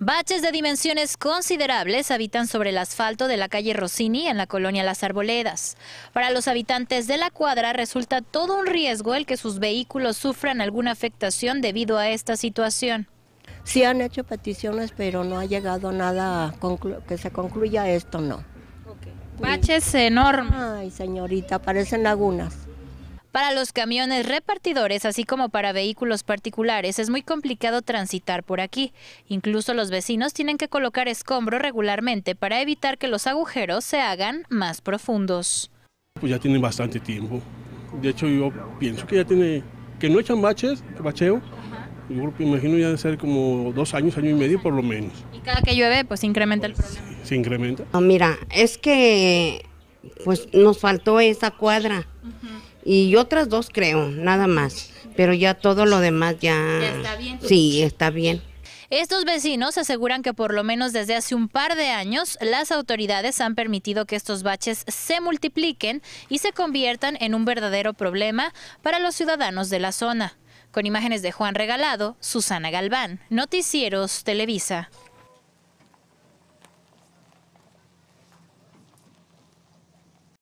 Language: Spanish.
Baches de dimensiones considerables habitan sobre el asfalto de la calle Rossini en la colonia Las Arboledas. Para los habitantes de la cuadra resulta todo un riesgo el que sus vehículos sufran alguna afectación debido a esta situación. Sí han hecho peticiones, pero no ha llegado nada que se concluya esto, no. Baches enormes. Ay, señorita, parecen lagunas. Para los camiones repartidores, así como para vehículos particulares, es muy complicado transitar por aquí. Incluso los vecinos tienen que colocar escombros regularmente para evitar que los agujeros se hagan más profundos. Pues ya tienen bastante tiempo. De hecho, yo pienso que ya tiene, que no echan baches, bacheo. Yo imagino ya de ser como dos años, año y medio por lo menos. Y cada que llueve, pues incrementa el problema. se incrementa. mira, es que pues nos faltó esa cuadra y otras dos creo, nada más. Pero ya todo lo demás ya... Sí, está bien. Estos vecinos aseguran que por lo menos desde hace un par de años las autoridades han permitido que estos baches se multipliquen y se conviertan en un verdadero problema para los ciudadanos de la zona. Con imágenes de Juan Regalado, Susana Galván, Noticieros Televisa.